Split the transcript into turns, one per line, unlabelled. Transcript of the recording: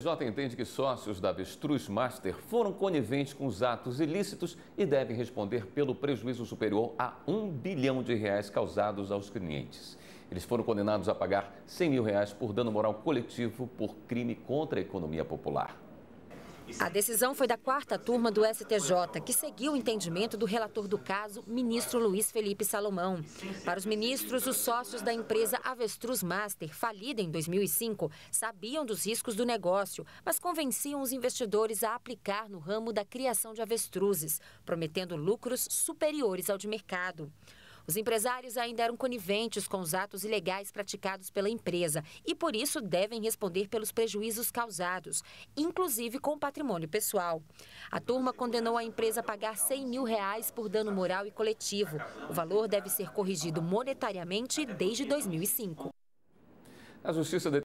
J entende que sócios da Avestruz Master foram coniventes com os atos ilícitos e devem responder pelo prejuízo superior a um bilhão de reais causados aos clientes. Eles foram condenados a pagar 100 mil reais por dano moral coletivo por crime contra a economia popular.
A decisão foi da quarta turma do STJ, que seguiu o entendimento do relator do caso, ministro Luiz Felipe Salomão. Para os ministros, os sócios da empresa Avestruz Master, falida em 2005, sabiam dos riscos do negócio, mas convenciam os investidores a aplicar no ramo da criação de avestruzes, prometendo lucros superiores ao de mercado. Os empresários ainda eram coniventes com os atos ilegais praticados pela empresa e, por isso, devem responder pelos prejuízos causados, inclusive com patrimônio pessoal. A turma condenou a empresa a pagar 100 mil reais por dano moral e coletivo. O valor deve ser corrigido monetariamente desde 2005.
A Justiça